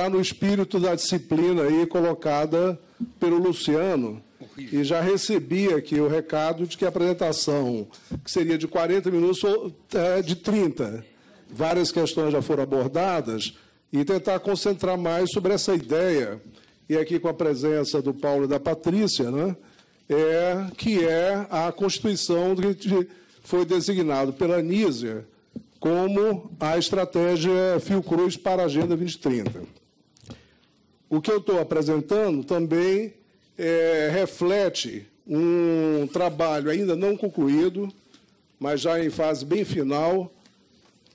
entrar no espírito da disciplina aí colocada pelo Luciano. E já recebi aqui o recado de que a apresentação, que seria de 40 minutos, é de 30. Várias questões já foram abordadas, e tentar concentrar mais sobre essa ideia, e aqui com a presença do Paulo e da Patrícia, né, é, que é a Constituição que foi designado pela Anísia como a estratégia Fiocruz para a Agenda 2030. O que eu estou apresentando também é, reflete um trabalho ainda não concluído, mas já em fase bem final,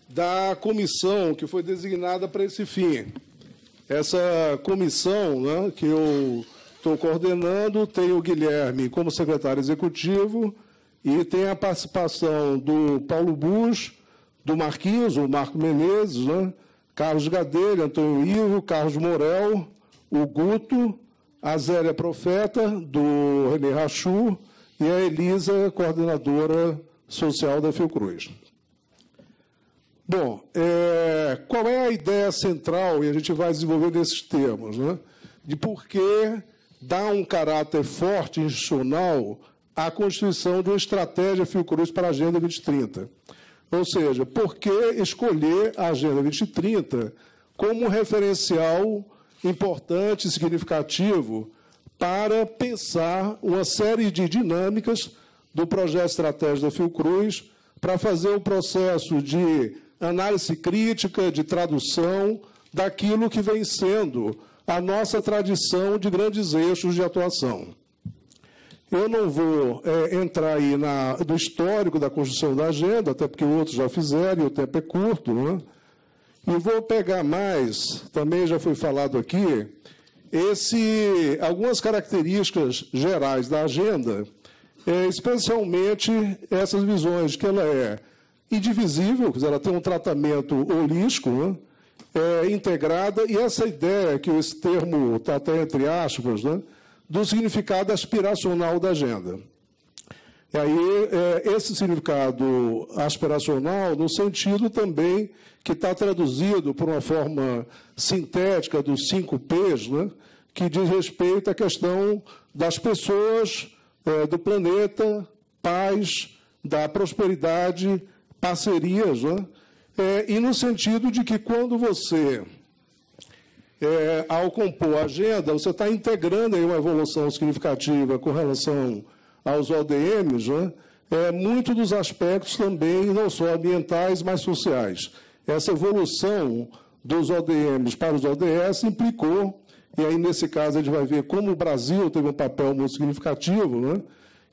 da comissão que foi designada para esse fim. Essa comissão né, que eu estou coordenando tem o Guilherme como secretário executivo e tem a participação do Paulo Bus, do Marquinhos, o Marco Menezes, né, Carlos Gadelha, Antônio Ivo, Carlos Morel, o Guto, a Zélia Profeta, do René Rachu, e a Elisa, coordenadora social da Fiocruz. Bom, é, qual é a ideia central, e a gente vai desenvolver nesses termos, né, de por que dar um caráter forte institucional à constituição de uma estratégia Fiocruz para a Agenda 2030? Ou seja, por que escolher a Agenda 2030 como referencial importante, significativo, para pensar uma série de dinâmicas do projeto estratégico da Fiocruz para fazer o um processo de análise crítica, de tradução daquilo que vem sendo a nossa tradição de grandes eixos de atuação. Eu não vou é, entrar aí na, histórico da construção da agenda, até porque outros já fizeram e o tempo é curto, né? E vou pegar mais, também já foi falado aqui, esse, algumas características gerais da agenda, é, especialmente essas visões de que ela é indivisível, quer dizer, ela tem um tratamento holístico, né? é, integrada, e essa ideia, que esse termo está até entre aspas, né? do significado aspiracional da agenda. E aí, é, esse significado aspiracional, no sentido também que está traduzido por uma forma sintética dos cinco P's, né, que diz respeito à questão das pessoas, é, do planeta, paz, da prosperidade, parcerias, né, é, e no sentido de que quando você, é, ao compor a agenda, você está integrando aí uma evolução significativa com relação aos ODMs, né, é, muito dos aspectos também, não só ambientais, mas sociais. Essa evolução dos ODMs para os ODS implicou, e aí nesse caso a gente vai ver como o Brasil teve um papel muito significativo, né,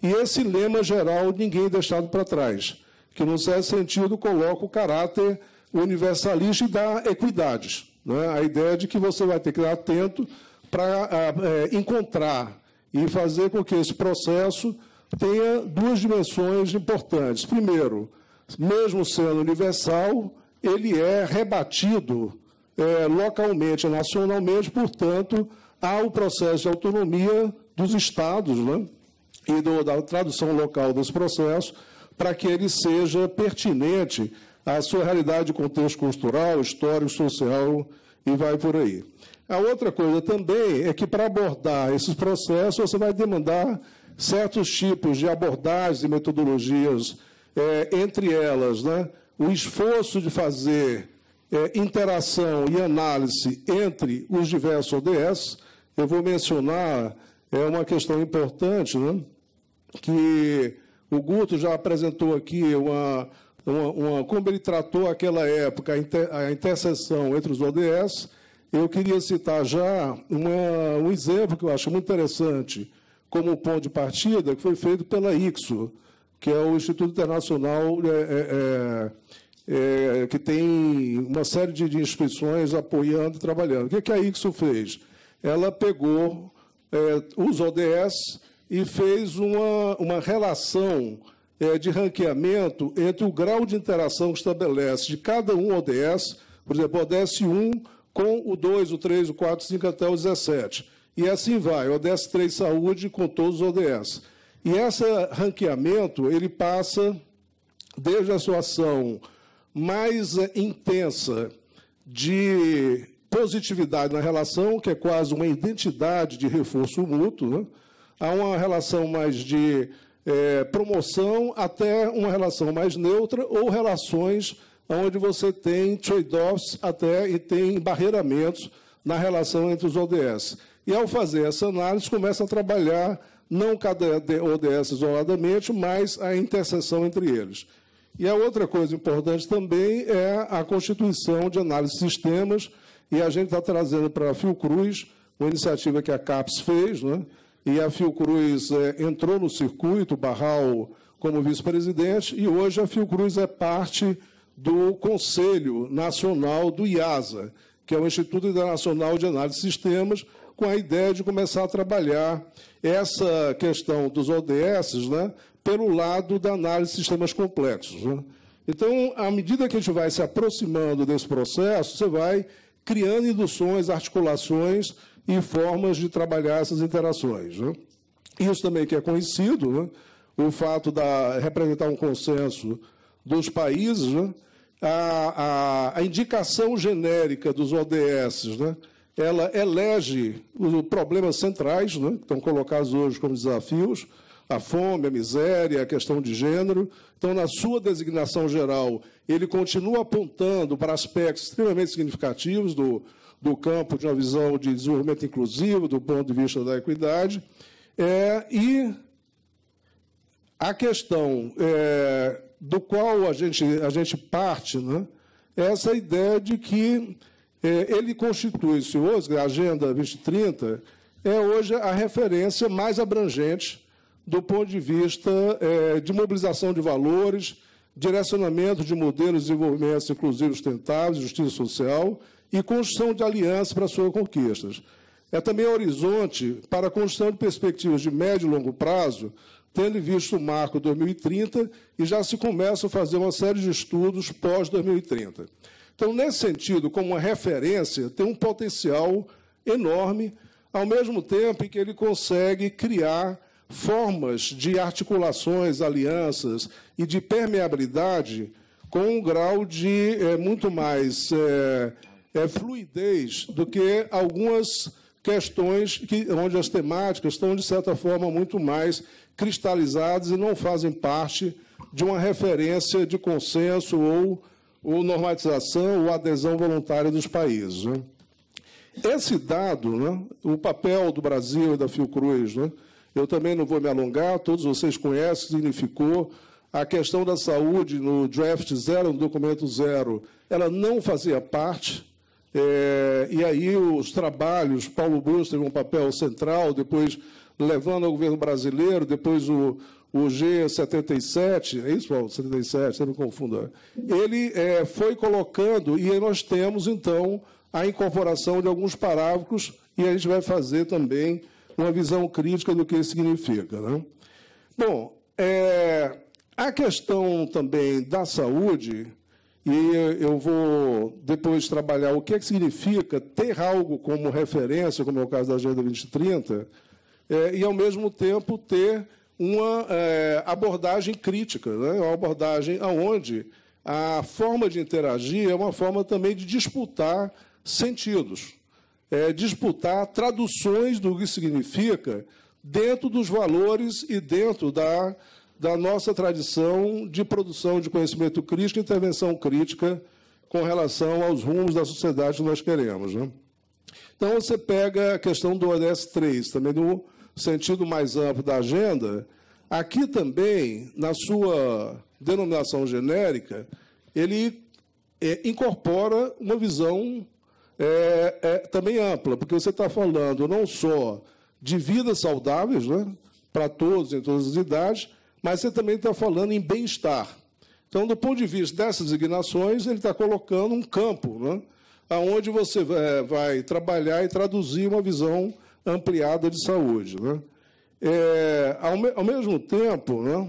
e esse lema geral, ninguém deixado para trás, que no certo sentido coloca o caráter universalista e da equidade Né, a ideia de que você vai ter que estar atento para é, encontrar e fazer com que esse processo tenha duas dimensões importantes. Primeiro, mesmo sendo universal, ele é rebatido é, localmente, nacionalmente, portanto, há o processo de autonomia dos estados né, e do, da tradução local desse processo para que ele seja pertinente à sua realidade, contexto cultural, histórico, social e vai por aí. A outra coisa também é que para abordar esses processos você vai demandar certos tipos de abordagens e metodologias, é, entre elas, né, o esforço de fazer é, interação e análise entre os diversos ODS. Eu vou mencionar é uma questão importante, né, que o Guto já apresentou aqui uma, uma, uma como ele tratou aquela época a, inter, a interseção entre os ODS eu queria citar já uma, um exemplo que eu acho muito interessante, como um ponto de partida, que foi feito pela IXO, que é o Instituto Internacional é, é, é, é que tem uma série de, de instituições apoiando e trabalhando. O que, é que, a IXO fez? Ela pegou é, os ODS e fez uma, uma relação de ranqueamento entre o grau de interação que estabelece de cada um ODS, por exemplo, ODS 1 com o 2, o 3, o 4, o 5 até o 17. E assim vai, ODS 3 Saúde com todos os ODS. E esse ranqueamento, ele passa desde a sua ação mais eh, intensa de positividade na relação, que é quase uma identidade de reforço mútuo, né? a uma relação mais de é, promoção, até uma relação mais neutra ou relações onde você tem trade-offs até e tem barreiramentos na relação entre os ODS. E ao fazer essa análise, começa a trabalhar não cada ODS isoladamente, mas a interseção entre eles. E a outra coisa importante também é a constituição de análise de sistemas, e a gente está trazendo para a Fiocruz, uma iniciativa que a CAPES fez, né? e a Fiocruz é, entrou no circuito, Barral como vice-presidente, e hoje a Fiocruz é parte do Conselho Nacional do IASA, que é o Instituto Internacional de Análise de Sistemas, com a ideia de começar a trabalhar essa questão dos ODS né, pelo lado da análise de sistemas complexos. Né? Então, à medida que a gente vai se aproximando desse processo, você vai criando induções, articulações e formas de trabalhar essas interações. Né? Isso também que é conhecido, né? o fato de representar um consenso dos países, né? a, a, a, indicação genérica dos ODS, né? ela elege os problemas centrais, né? que estão colocados hoje como desafios, a fome, a miséria, a questão de gênero. Então, na sua designação geral, ele continua apontando para aspectos extremamente significativos do, do campo de uma visão de desenvolvimento inclusivo, do ponto de vista da equidade. É, e a questão é, do qual a gente, a gente parte, né? É essa ideia de que é, ele constitui-se hoje, a Agenda 2030, é hoje a referência mais abrangente do ponto de vista é, de mobilização de valores, direcionamento de modelos de desenvolvimento inclusivos sustentáveis, justiça social e construção de alianças para suas conquistas. É também horizonte para a construção de perspectivas de médio e longo prazo tendo visto o marco 2030 e já se começa a fazer uma série de estudos pós-2030. Então, nesse sentido, como uma referência, tem um potencial enorme, ao mesmo tempo em que ele consegue criar formas de articulações, alianças e de permeabilidade com um grau de é, muito mais é, é, fluidez do que algumas questões que, onde as temáticas estão, de certa forma, muito mais cristalizados e não fazem parte de uma referência de consenso ou, ou normatização ou adesão voluntária dos países. Né? Esse dado, né, o papel do Brasil e da Fiocruz, né, eu também não vou me alongar, todos vocês conhecem, significou a questão da saúde no draft zero, no documento zero, ela não fazia parte. É, e aí os trabalhos, Paulo Bruce teve um papel central, depois levando ao governo brasileiro, depois o, o G77, é isso, Paulo? 77, você não confunda. É. Ele é, foi colocando, e nós temos, então, a incorporação de alguns parágrafos, e a gente vai fazer também uma visão crítica do que isso significa. Né? Bom, é, a questão também da saúde, e eu vou depois trabalhar o que, é que significa ter algo como referência, como é o caso da Agenda 2030, é, e, ao mesmo tempo, ter uma é, abordagem crítica, né? uma abordagem onde a forma de interagir é uma forma também de disputar sentidos, é, disputar traduções do que significa dentro dos valores e dentro da, da nossa tradição de produção de conhecimento crítico e intervenção crítica com relação aos rumos da sociedade que nós queremos. Né? Então, você pega a questão do ODS 3, também do sentido mais amplo da agenda, aqui também, na sua denominação genérica, ele é, incorpora uma visão é, é, também ampla, porque você está falando não só de vidas saudáveis, né, para todos, em todas as idades, mas você também está falando em bem-estar. Então, do ponto de vista dessas designações, ele está colocando um campo, né, onde você é, vai trabalhar e traduzir uma visão ampliada de saúde. Né? É, ao, me, ao, mesmo tempo, né,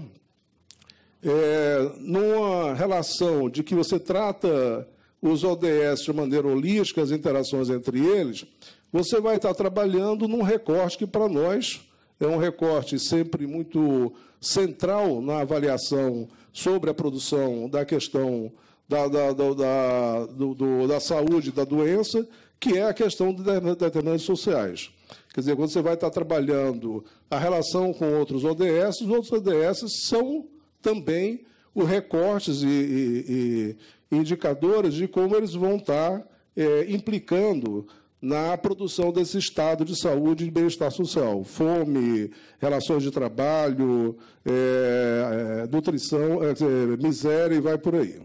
é, numa relação de que você trata os ODS de maneira holística, as interações entre eles, você vai estar trabalhando num recorte que, para nós, é um recorte sempre muito central na avaliação sobre a produção da questão da, da, da, da, do, do, da saúde, da doença, que é a questão de determinantes sociais. Quer dizer, quando você vai estar trabalhando a relação com outros ODS, os outros ODS são também os recortes e, e, e indicadores de como eles vão estar é, implicando na produção desse estado de saúde e bem-estar social. Fome, relações de trabalho, é, é nutrição, é, miséria e vai por aí.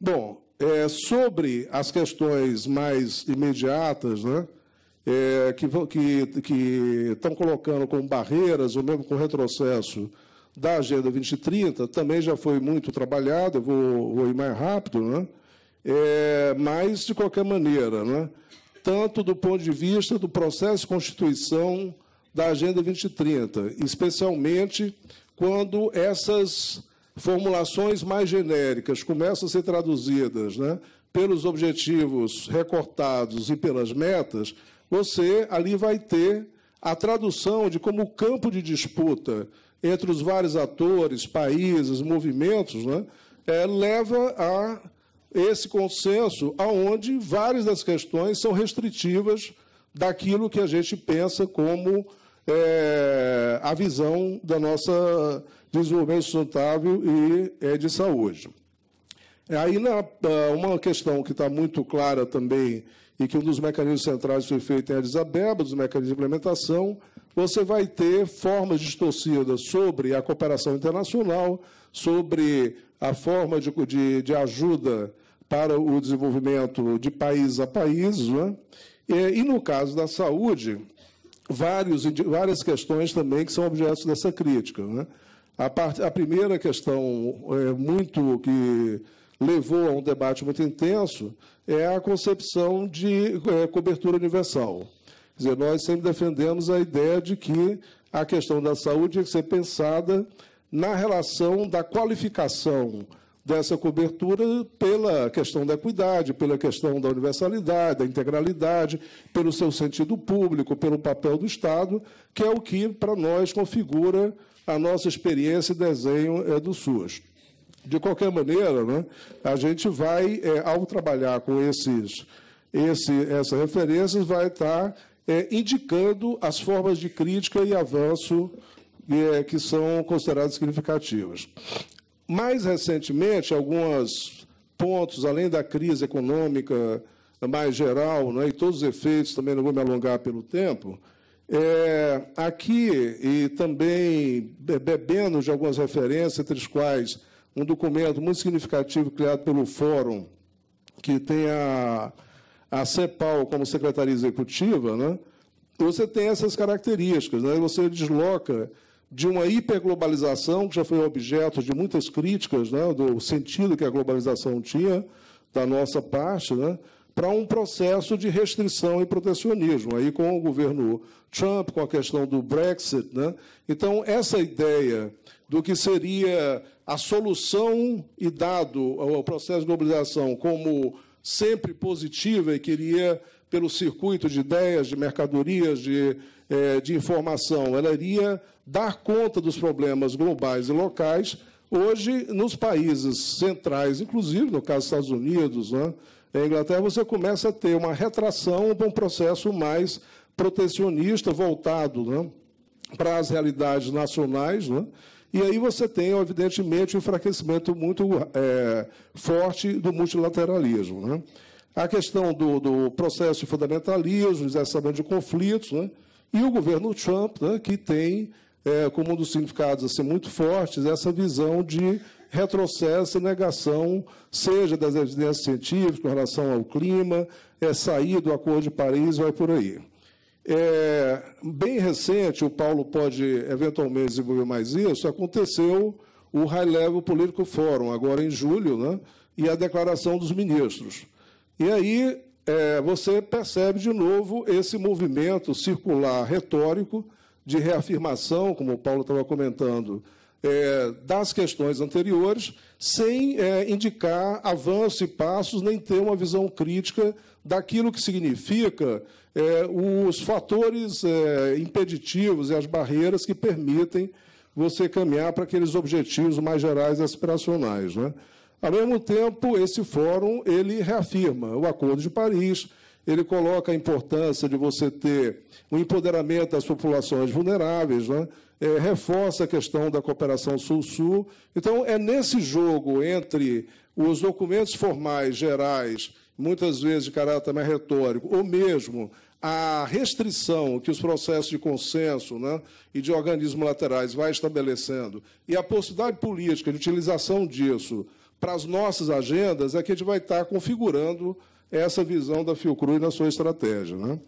Bom, é, sobre as questões mais imediatas, né, é, que estão que, que colocando como barreiras ou mesmo com retrocesso da Agenda 2030, também já foi muito trabalhado, eu vou, vou ir mais rápido, né? É, mas, de qualquer maneira, né? tanto do ponto de vista do processo de constituição da Agenda 2030, especialmente quando essas formulações mais genéricas começam a ser traduzidas né, pelos objetivos recortados e pelas metas, você ali vai ter a tradução de como o campo de disputa entre os vários atores, países, movimentos, né, é, leva a esse consenso aonde várias das questões são restritivas daquilo que a gente pensa como é, a visão da nossa desenvolvimento sustentável e é, de saúde. Aí na, ah, uma questão que está muito clara também e que um dos mecanismos centrais foi feito em Addis Abeba, dos mecanismos de implementação, você vai ter formas distorcidas sobre a cooperação internacional, sobre a forma de, de, de ajuda para o desenvolvimento de país a país, né? e, e no caso da saúde, vários, várias questões também que são objetos dessa crítica. Né? A, part, a primeira questão é muito que levou a um debate muito intenso é a concepção de é, cobertura universal. Quer dizer, nós sempre defendemos a ideia de que a questão da saúde tem que ser pensada na relação da qualificação dessa cobertura pela questão da equidade, pela questão da universalidade, da integralidade, pelo seu sentido público, pelo papel do Estado, que é o que, para nós, configura a nossa experiência e desenho é, do SUS. De qualquer maneira, né, a gente vai, é, ao trabalhar com esses, esse, essas referências, vai estar é, indicando as formas de crítica e avanço é, que são consideradas significativas. Mais recentemente, alguns pontos, além da crise econômica mais geral, né, e todos os efeitos, também não vou me alongar pelo tempo, é, aqui, e também bebendo de algumas referências, entre as quais um documento muito significativo criado pelo Fórum, que tem a, a CEPAL como secretaria executiva, né? você tem essas características. Né? Você desloca de uma hiperglobalização, que já foi objeto de muitas críticas né? do sentido que a globalização tinha da nossa parte, né? para um processo de restrição e protecionismo, aí com o governo Trump, com a questão do Brexit. Né? Então, essa ideia do que seria a solução e dado ao processo de globalização como sempre positiva e queria, pelo circuito de ideias, de mercadorias, de, eh, de informação, ela iria dar conta dos problemas globais e locais. Hoje, nos países centrais, inclusive, no caso dos Estados Unidos, né, na Inglaterra, você começa a ter uma retração para um processo mais protecionista, voltado né, para as realidades nacionais. Né, e aí você tem, evidentemente, um enfraquecimento muito é, forte do multilateralismo. Né. A questão do, do, processo de fundamentalismo, exacerbamento de conflitos, né, e o governo Trump, né, que tem é, como um dos significados assim, muito fortes essa visão de retrocesso e negação, seja das evidências científicas com relação ao clima, é sair do Acordo de Paris, vai por aí. É, bem recente, o Paulo pode eventualmente desenvolver mais isso, aconteceu o High Level Political Forum, agora em julho, né, e a declaração dos ministros. E aí é, você percebe de novo esse movimento circular retórico de reafirmação, como o Paulo estava comentando, é, das questões anteriores, sem é, indicar avanço e passos, nem ter uma visão crítica daquilo que significa é, os fatores é, impeditivos e as barreiras que permitem você caminhar para aqueles objetivos mais gerais e aspiracionais. Né? Ao mesmo tempo, esse fórum ele reafirma o Acordo de Paris, ele coloca a importância de você ter o um empoderamento das populações vulneráveis, né? é, reforça a questão da cooperação Sul-Sul. Então, é nesse jogo entre os documentos formais gerais, muitas vezes de caráter mais retórico, ou mesmo a restrição que os processos de consenso né, e de organismos laterais vai estabelecendo, e a possibilidade política de utilização disso para as nossas agendas, é que a gente vai estar configurando essa visão da Fiocruz na sua estratégia. Né?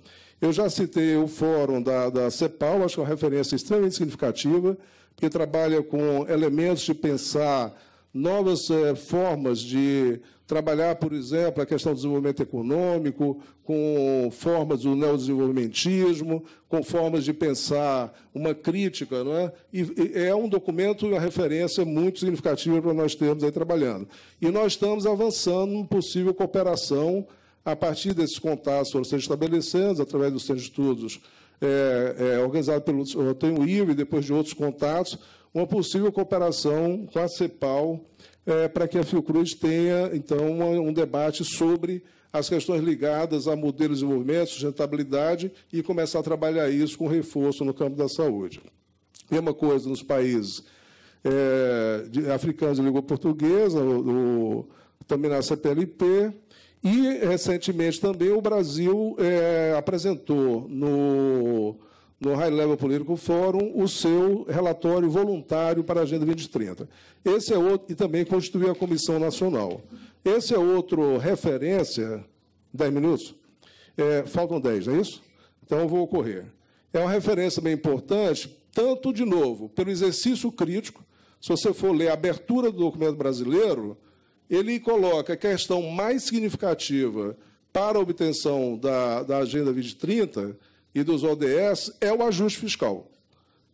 Eu já citei o fórum da, da CEPAL, acho que é uma referência extremamente significativa, que trabalha com elementos de pensar novas eh, formas de trabalhar, por exemplo, a questão do desenvolvimento econômico, com formas do neodesenvolvimentismo, com formas de pensar uma crítica, não é? E é um documento e uma referência muito significativa para nós termos aí trabalhando. E nós estamos avançando em possível cooperação a partir desses contatos que foram sendo estabelecidos através dos centros de estudos é, é, organizado pelo Antônio Ivo e depois de outros contatos, uma possível cooperação com a CEPAL é, para que a Fiocruz tenha, então, um debate sobre as questões ligadas a modelos de desenvolvimento, sustentabilidade e começar a trabalhar isso com reforço no campo da saúde. Mesma coisa nos países é, de, africanos de língua portuguesa, o, o, também na CPLP, e, recentemente, também o Brasil é, apresentou no no High Level Political Forum o seu relatório voluntário para a Agenda 2030. Esse é outro, e também constituiu a Comissão Nacional. Esse é outro referência, dez minutos? É, faltam dez, não é isso? Então eu vou correr. É uma referência bem importante, tanto, de novo, pelo exercício crítico, se você for ler a abertura do documento brasileiro, ele coloca a questão mais significativa para a obtenção da, da Agenda 2030 e dos ODS é o ajuste fiscal.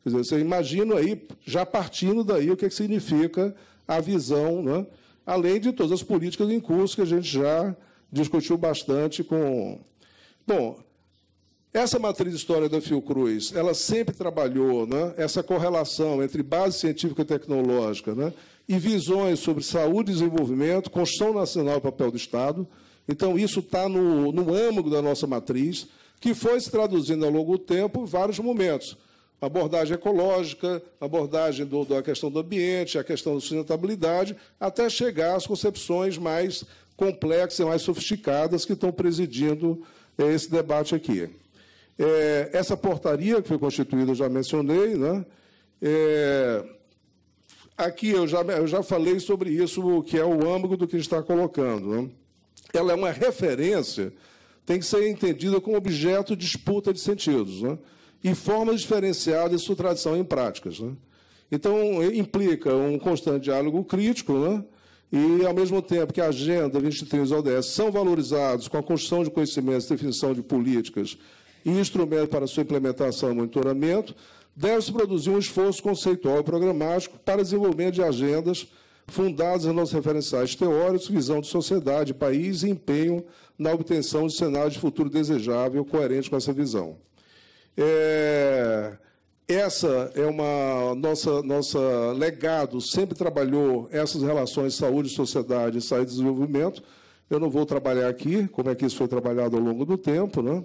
Quer dizer, você imagina aí, já partindo daí, o que, é que significa a visão, né? além de todas as políticas em curso que a gente já discutiu bastante com. Bom, essa matriz história da Fiocruz, ela sempre trabalhou né, essa correlação entre base científica e tecnológica né, e visões sobre saúde e desenvolvimento, construção nacional e papel do Estado. Então, isso está no, no âmago da nossa matriz que foi se traduzindo ao longo do tempo em vários momentos. abordagem ecológica, abordagem do, da questão do ambiente, a questão da sustentabilidade, até chegar às concepções mais complexas e mais sofisticadas que estão presidindo é, esse debate aqui. É, essa portaria que foi constituída, eu já mencionei, né? É, aqui eu já, eu já falei sobre isso, o que é o âmago do que a gente está colocando. Né? Ela é uma referência tem que ser entendida como objeto de disputa de sentidos, né? e formas diferenciadas de sua tradição em práticas. Né? Então, implica um constante diálogo crítico, né? e, ao mesmo tempo que a Agenda 23 e a ODS são valorizados com a construção de conhecimentos, definição de políticas e instrumentos para sua implementação e monitoramento, deve-se produzir um esforço conceitual e programático para desenvolvimento de agendas fundadas nos referenciais teóricos, visão de sociedade, país e empenho na obtenção de cenário de futuro desejável, coerente com essa visão. É, essa é uma nossa nossa legado sempre trabalhou essas relações saúde, sociedade, saúde e desenvolvimento. Eu não vou trabalhar aqui como é que isso foi trabalhado ao longo do tempo, né?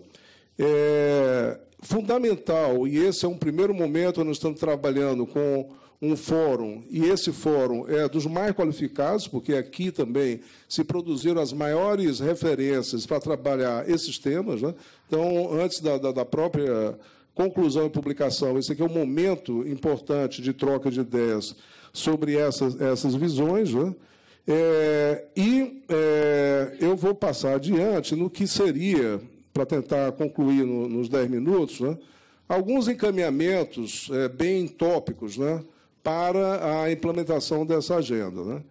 É, fundamental, e esse é um primeiro momento, nós estamos trabalhando com um fórum, e esse fórum é dos mais qualificados, porque aqui também se produziram as maiores referências para trabalhar esses temas. Né? Então, antes da, da, da própria conclusão e publicação, esse aqui é um momento importante de troca de ideias sobre essas, essas visões. Né? É, e é, eu vou passar adiante no que seria para tentar concluir no, nos 10 minutos, né, alguns encaminhamentos é, bem tópicos né, para a implementação dessa agenda. Né.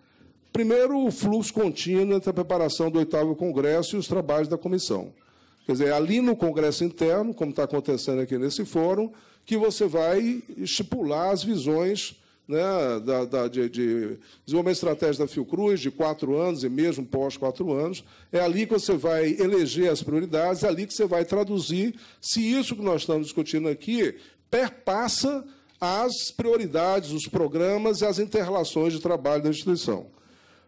Primeiro, o fluxo contínuo entre a preparação do oitavo Congresso e os trabalhos da comissão. Quer dizer, é ali no Congresso interno, como está acontecendo aqui nesse fórum, que você vai estipular as visões né, da, da, de, de, desenvolvimento estratégico da Fiocruz, de quatro anos e mesmo pós quatro anos, é ali que você vai eleger as prioridades, é ali que você vai traduzir se isso que nós estamos discutindo aqui perpassa as prioridades, os programas e as interrelações de trabalho da instituição.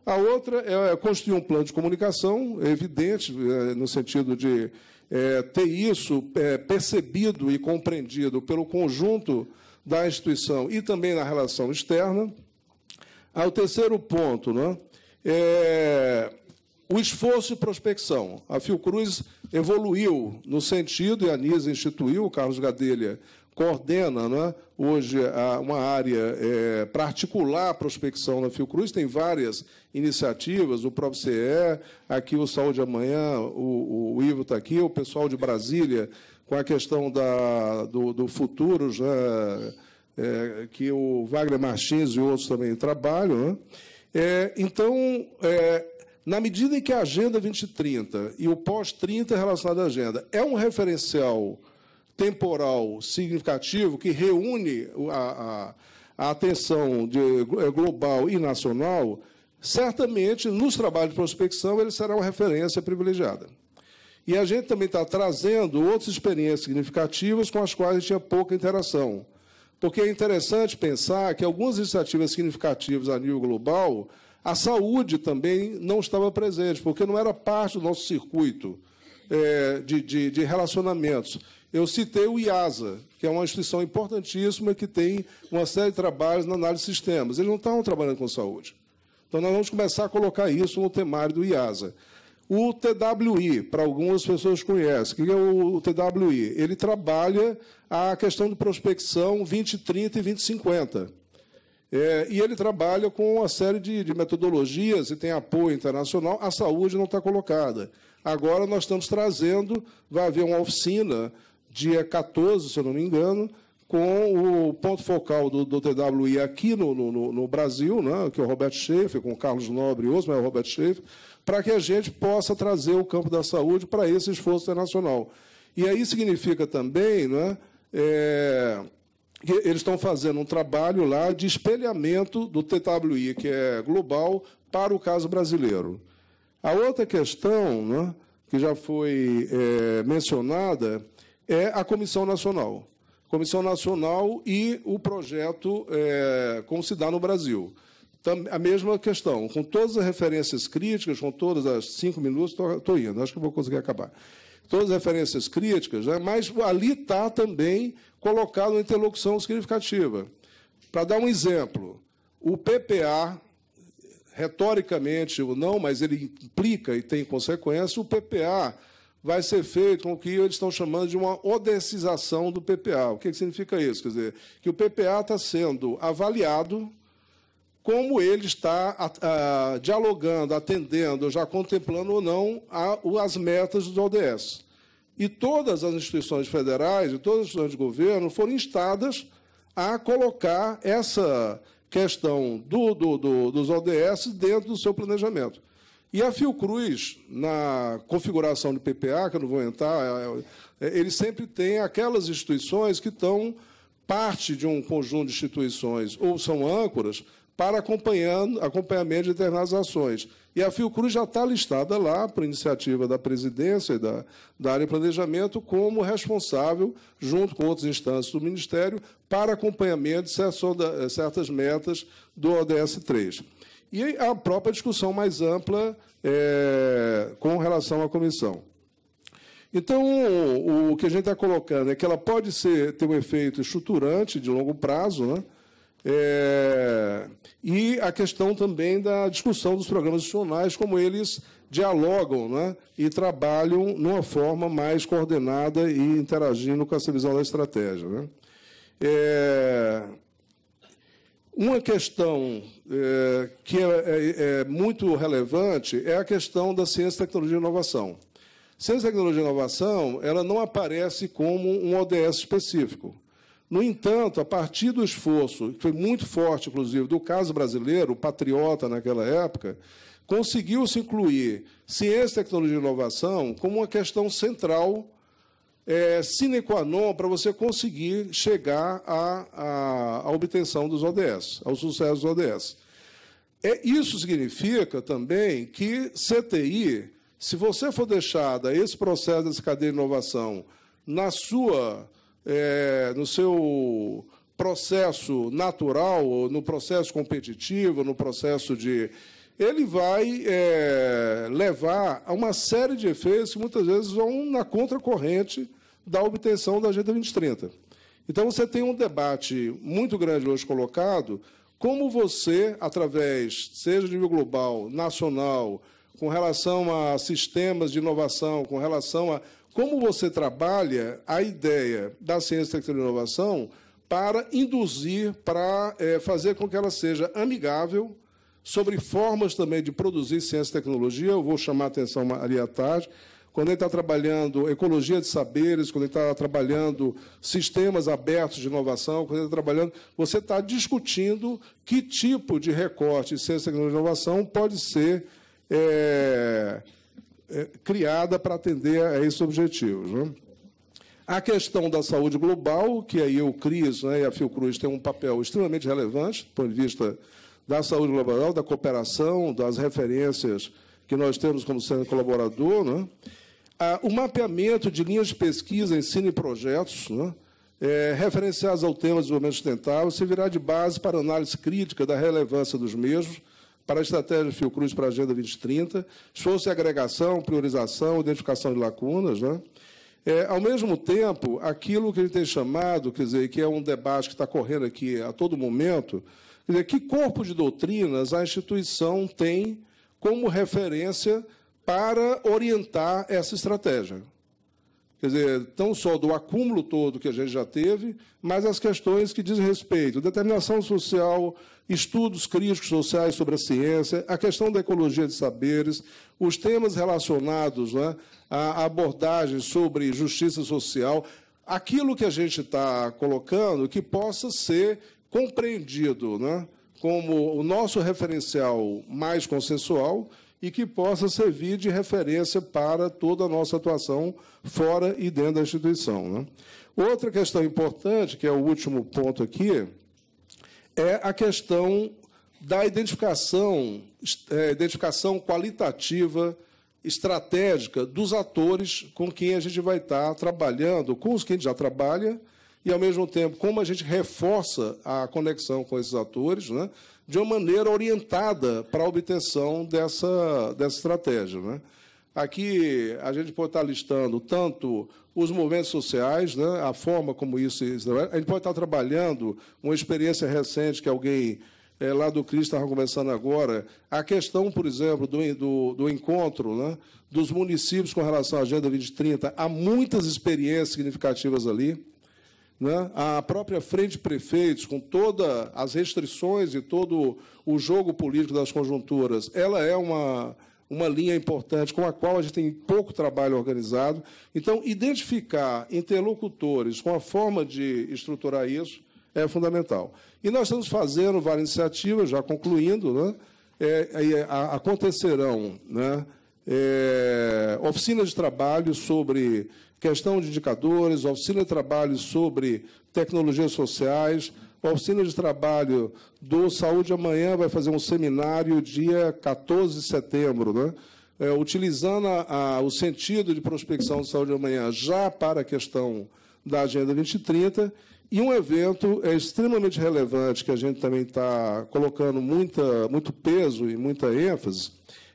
A outra é, é construir um plano de comunicação, é evidente, é, no sentido de é, ter isso é, percebido e compreendido pelo conjunto da instituição e também na relação externa. Ao terceiro ponto, né, é, o esforço e prospecção. A Fiocruz evoluiu no sentido, e a NISA instituiu, o Carlos Gadelha coordena né, hoje uma área é, para articular a prospecção na Fiocruz, tem várias iniciativas, o PROPCE, aqui o Saúde Amanhã, o, o Ivo está aqui, o pessoal de Brasília com a questão da, do, do futuro, já, é, que o Wagner Martins e outros também trabalham. Né? É, então, é, na medida em que a Agenda 2030 e o pós-30 é relacionado à agenda é um referencial temporal significativo que reúne a, a, a atenção de, é, global e nacional, certamente, nos trabalhos de prospecção, ele será uma referência privilegiada. E a gente também está trazendo outras experiências significativas com as quais a gente tinha pouca interação. Porque é interessante pensar que algumas iniciativas significativas a nível global, a saúde também não estava presente, porque não era parte do nosso circuito é, de, de, de relacionamentos. Eu citei o IASA, que é uma instituição importantíssima que tem uma série de trabalhos na análise de sistemas. Eles não estavam trabalhando com saúde. Então, nós vamos começar a colocar isso no temário do IASA. O TWI, para algumas pessoas conhecem, o que é o TWI? Ele trabalha a questão de prospecção 2030 e 2050. É, e ele trabalha com uma série de, de metodologias e tem apoio internacional. A saúde não está colocada. Agora nós estamos trazendo, vai haver uma oficina, dia 14, se eu não me engano, com o ponto focal do, do TWI aqui no, no, no, Brasil, né, que é o Roberto Schaefer, com o Carlos Nobre e é Osmar Roberto Schaefer, para que a gente possa trazer o campo da saúde para esse esforço internacional. E aí significa também né, é, que eles estão fazendo um trabalho lá de espelhamento do TWI, que é global, para o caso brasileiro. A outra questão, né, que já foi é, mencionada, é a Comissão Nacional. Comissão Nacional e o projeto é, Como se dá no Brasil. A mesma questão, com todas as referências críticas, com todas as cinco minutos, estou indo, acho que vou conseguir acabar. Todas as referências críticas, né? mas ali está também colocado uma interlocução significativa. Para dar um exemplo, o PPA, retoricamente ou não, mas ele implica e tem consequência, o PPA vai ser feito com o que eles estão chamando de uma odessização do PPA. O que, que significa isso? Quer dizer, que o PPA está sendo avaliado como ele está a, ah, a, ah, dialogando, atendendo, já contemplando ou não a, as metas dos ODS. E todas as instituições federais e todas as instituições de governo foram instadas a colocar essa questão do, do, do, dos ODS dentro do seu planejamento. E a Fiocruz, na configuração de PPA, que eu não vou entrar, é, é, é, ele sempre tem aquelas instituições que estão parte de um conjunto de instituições ou são âncoras para acompanhando, acompanhamento de determinadas ações. E a Fiocruz já está listada lá, por iniciativa da presidência e da, da área de planejamento, como responsável, junto com outras instâncias do Ministério, para acompanhamento de certas metas do ODS 3 e a própria discussão mais ampla é, com relação à comissão. Então, o, o que a gente está colocando é que ela pode ser, ter um efeito estruturante de longo prazo, né? É, e a questão também da discussão dos programas institucionais, como eles dialogam né, e trabalham numa forma mais coordenada e interagindo com essa visão da estratégia. Né? É, uma questão é, que é, é, é, muito relevante é a questão da ciência, tecnologia e inovação. Ciência, tecnologia e inovação, ela não aparece como um ODS específico. No entanto, a partir do esforço, que foi muito forte, inclusive, do caso brasileiro, o patriota naquela época, conseguiu-se incluir ciência, tecnologia e inovação como uma questão central é, sine qua non para você conseguir chegar à, obtenção dos ODS, ao sucesso dos ODS. É, isso significa também que CTI, se você for deixada esse processo dessa cadeia de inovação na sua, é, no seu processo natural, no processo competitivo, no processo de, ele vai é, levar a uma série de efeitos que muitas vezes vão na contracorrente da obtenção da Agenda 2030. Então, você tem um debate muito grande hoje colocado, como você, através, seja de nível global, nacional, com relação a sistemas de inovação, com relação a como você trabalha a ideia da ciência, tecnologia e inovação para induzir, para é, fazer com que ela seja amigável sobre formas também de produzir ciência e tecnologia. Eu vou chamar a atenção ali à Tarde, quando ele está trabalhando ecologia de saberes, quando ele está trabalhando sistemas abertos de inovação, quando ele está trabalhando, você está discutindo que tipo de recorte de ciência, tecnologia e inovação pode ser é, é, criada para atender a esses objetivos. Né? A questão da saúde global, que aí o CRIS né, e a Fiocruz têm um papel extremamente relevante, do ponto de vista da saúde global, da cooperação, das referências que nós temos como sendo colaborador, né? Ah, o mapeamento de linhas de pesquisa, ensino e projetos, né? é, referenciados ao tema de desenvolvimento sustentável, servirá de base para análise crítica da relevância dos mesmos, para a estratégia Fiocruz para a Agenda 2030, esforço e agregação, priorização, identificação de lacunas. Né? É, ao mesmo tempo, aquilo que ele tem chamado, quer dizer, que é um debate que está correndo aqui a todo momento, Quer dizer, que corpo de doutrinas a instituição tem como referência para orientar essa estratégia? Quer dizer, não só do acúmulo todo que a gente já teve, mas as questões que dizem respeito, à determinação social, estudos críticos sociais sobre a ciência, a questão da ecologia de saberes, os temas relacionados né, à abordagem sobre justiça social, aquilo que a gente está colocando que possa ser compreendido né, como o nosso referencial mais consensual e que possa servir de referência para toda a nossa atuação fora e dentro da instituição. Né? Outra questão importante, que é o último ponto aqui, é a questão da identificação, é, identificação qualitativa, estratégica dos atores com quem a gente vai estar trabalhando, com os que a gente já trabalha e, ao mesmo tempo, como a gente reforça a conexão com esses atores, né, de uma maneira orientada para a obtenção dessa, dessa estratégia. Né. Aqui a gente pode estar listando tanto os movimentos sociais, né, a forma como isso. A gente pode estar trabalhando uma experiência recente que alguém é, lá do CRIS estava conversando agora, a questão, por exemplo, do, do, do encontro né, dos municípios com relação à Agenda 2030. Há muitas experiências significativas ali. Né? A própria Frente Prefeitos, com todas as restrições e todo o jogo político das conjunturas, ela é uma, uma linha importante com a qual a gente tem pouco trabalho organizado. Então, identificar interlocutores com a forma de estruturar isso é fundamental. E nós estamos fazendo várias iniciativas, já concluindo, né? É, é, acontecerão né? É, oficinas de trabalho sobre questão de indicadores, oficina de trabalho sobre tecnologias sociais, oficina de trabalho do Saúde Amanhã vai fazer um seminário dia 14 de setembro, né? É, utilizando a, a, o sentido de prospecção de saúde amanhã já para a questão da Agenda 2030, e um evento é extremamente relevante, que a gente também está colocando muita, muito peso e muita ênfase,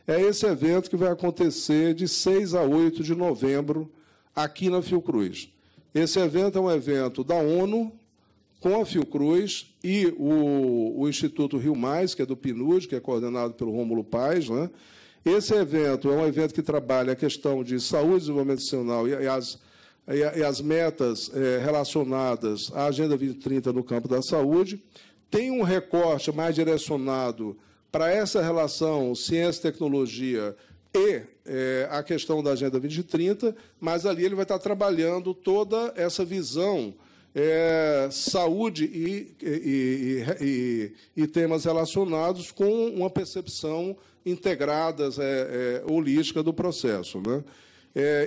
é esse evento que vai acontecer de 6 a 8 de novembro aqui na Fiocruz. Esse evento é um evento da ONU com a Fiocruz e o, o Instituto Rio Mais, que é do PNUD, que é coordenado pelo Rômulo Paz, né? Esse evento é um evento que trabalha a questão de saúde, desenvolvimento nacional e, as, e as metas é, relacionadas à Agenda 2030 no campo da saúde. Tem um recorte mais direcionado para essa relação ciência-tecnologia e é, a questão da Agenda 2030, mas ali ele vai estar trabalhando toda essa visão é, saúde e, e, e, e, temas relacionados com uma percepção integrada, é, é, holística do processo. Né?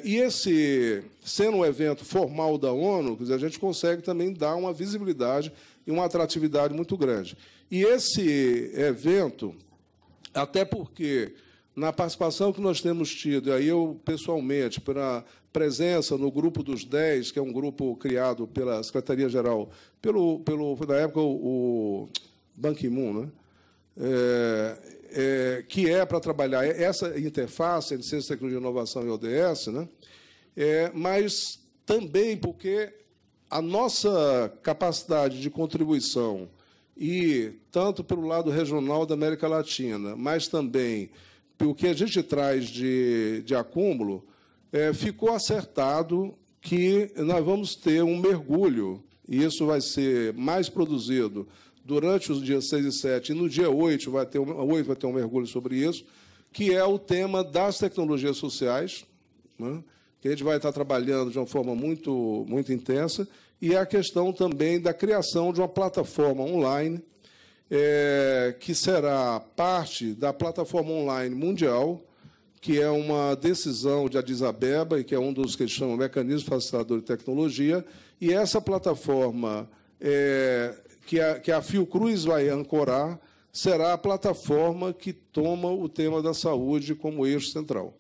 e esse, sendo um evento formal da ONU, a gente consegue também dar uma visibilidade e uma atratividade muito grande. E esse evento, até porque na participação que nós temos tido, aí eu pessoalmente, pela presença no grupo dos 10, que é um grupo criado pela Secretaria-Geral, pelo, pelo, na época o, o Ban Ki-moon, né? É, é, que é para trabalhar essa interface entre ciência, tecnologia, inovação e ODS, né? É, mas também porque a nossa capacidade de contribuição, e tanto pelo lado regional da América Latina, mas também o que a gente traz de, de acúmulo, é, ficou acertado que nós vamos ter um mergulho, e isso vai ser mais produzido durante os dias 6 e 7, e no dia 8 vai ter um, 8 vai ter um mergulho sobre isso, que é o tema das tecnologias sociais, né, que a gente vai estar trabalhando de uma forma muito, muito intensa, e a questão também da criação de uma plataforma online é, que será parte da plataforma online mundial, que é uma decisão de Addis Abeba e que é um dos que chamam mecanismo facilitador de tecnologia, e essa plataforma é, que, a, que a Fiocruz vai ancorar será a plataforma que toma o tema da saúde como eixo central.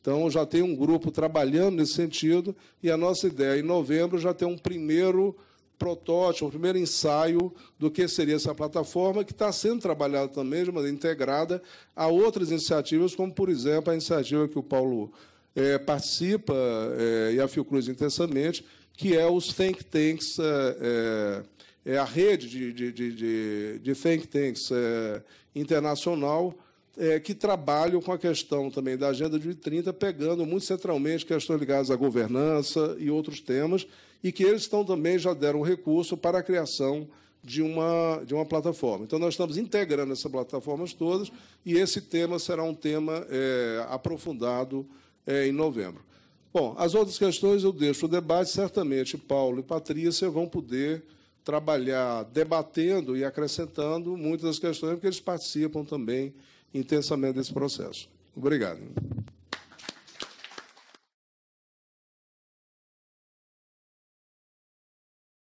Então, já tem um grupo trabalhando nesse sentido, e a nossa ideia, é, em novembro, já ter um primeiro protótipo, o primeiro ensaio do que seria essa plataforma, que está sendo trabalhada também de maneira integrada a outras iniciativas, como, por exemplo, a iniciativa que o Paulo é, participa é, e a Fiocruz intensamente, que é os think tanks, é, é, é a rede de, de, de, de think tanks é, internacional, é, que trabalham com a questão também da Agenda 2030, pegando muito centralmente questões ligadas à governança e outros temas, e que eles estão também já deram recurso para a criação de uma, de uma plataforma. Então, nós estamos integrando essas plataformas todas e esse tema será um tema é, aprofundado é, em novembro. Bom, as outras questões eu deixo o debate, certamente Paulo e Patrícia vão poder trabalhar debatendo e acrescentando muitas das questões, porque eles participam também intensamente desse processo. Obrigado.